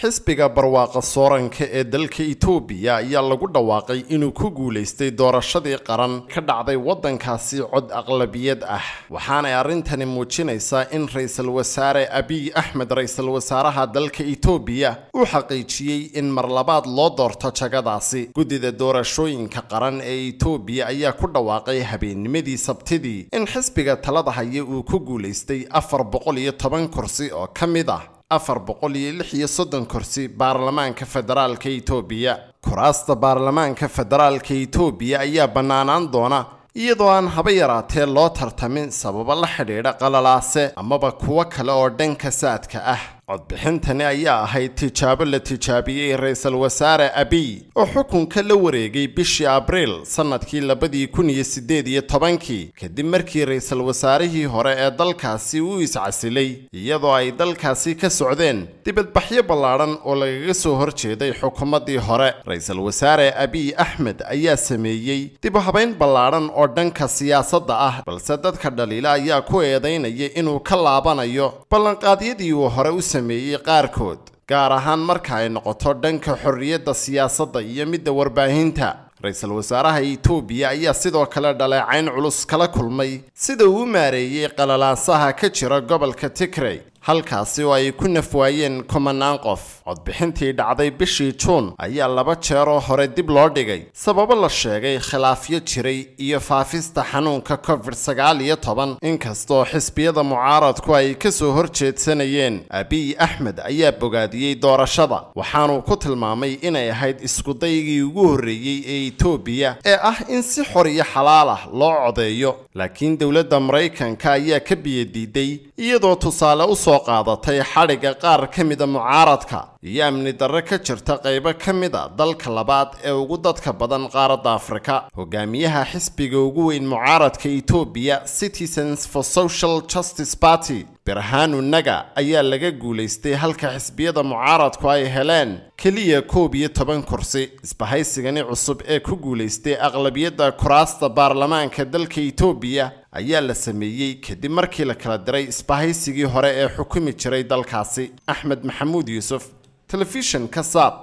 xisbiga barwaaqa sooranka ee dalka etoobiya ayaa lagu dhawaaqay inuu ku guulaystay doorashadii qaran ka dhacday waddankaasi cod aqlabiyad ah waxaanay arrintani muujinaysaa in ra-isul wasaare abiy axmed ra-isul wasaaraha dalka itoobiya uu xaqiijiyey in mar labaad loo doorto jagadaasi guddida doorashooyinka qaran ee itoobiya ayaa ku dhawaaqay habeennimadii sabtidii in xisbiga talada haya uu ku guulaystay afar boqol iyo toban kursi oo ka mid ah afar boqol iyo lix iyo soddon kursi baarlamaanka federaalka itoobiya kuraasta baarlamaanka federaalka itoobiya ayaa bannaanaan doona iyadoo aan haba yaraatee loo tartamin sababo la xidhiidha qalalaase amaba kuwo kale oo dhanka saadka ah codbixintani ayaa ahayd tijaabo la tijaabiyey ra wasaare abiy oo xukunka la wareegay bishii abriil sannadkii labadii kun iyo siddeed iyo tobankii kadib markii ra wasaarihii hore ee dalkaasi uu iscasilay iyadoo ay dalkaasi ka socdeen dibadbaxyo ballaadhan oo lagaga soo horjeeday jeeday xukuumaddii hore ra wasaare abiy axmed ayaa sameeyey dibhabayn ballaadhan oo dhanka siyaasadda ah balse dadka dhaliila ayaa ku eedaynaya inuu ka laabanayo ballanqaadyadii uu hore u sameeyey qaarkood gaar ahaan marka ay noqoto dhanka xorriyadda siyaasadda iyo midda warbaahinta ra-iisul wasaaraha itoobiya ayaa sidoo kale dhaleecayn culus kala kulmay sida uu u maareeyey qalalaasaha ka jira gobolka tigrey halkaasi oo ay ku nafwaayeen kumanaan qof codbixintii dhacday bishii juun ayaa laba jeeroo hore dib loo dhigay sababo la sheegay khilaafyo jiray iyo faafista xanuunka covid sagaal iyo toban inkastoo xisbiyada mucaaradku ay ka soo horjeedsanayeen abiy axmed ayaa bogaadiyey doorashada waxaanuu ku tilmaamay inay ahayd iskudaygii ugu horreeyey ee etoobiya ee ah in si xor iyo xalaal ah loo codeeyo laakiin dowladda maraykanka ayaa ka biyadiiday iyadoo tusaale usoo soo qaadatay xadhigga qaar ka mida mucaaradka iyo amni darre ka jirta qaybo ka mida dalka labaad ee ugu dadka badan qaaradda afrika hogaamiyaha xisbiga ugu weyn mucaaradka etoobiya citizens for social justice party birhaanu naga ayaa laga guulaystay halka xisbiyada mucaaradku ay heleen keliya koob iyo toban kursi isbahaysigani cusub ee ku guulaystay aqlabiyadda kuraasta baarlamaanka dalka etoobiya ayaa la sameeyey kadib markii la kala diray isbahaysigii hore ee xukumi jiray dalkaasi axmed maxamuud yuusuf telefishinka saab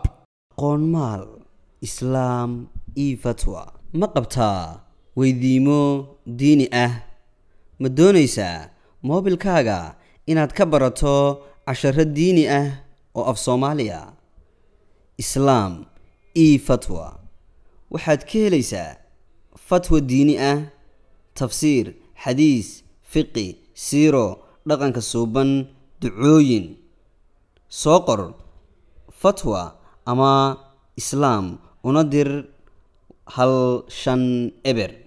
qoonmaal islaam io fatwa ma qabtaa weydiimo diini ah ma doonaysaa moobilkaaga inaad ka barato casharo diini ah oo af soomaaliya islaam io fatwa waxaad ka helaysaa fatwa diini ah tafsiir xadiis fiqi siiro dhaqanka suuban ducooyin soo qor fatwa ama islaam una dir hal shan eber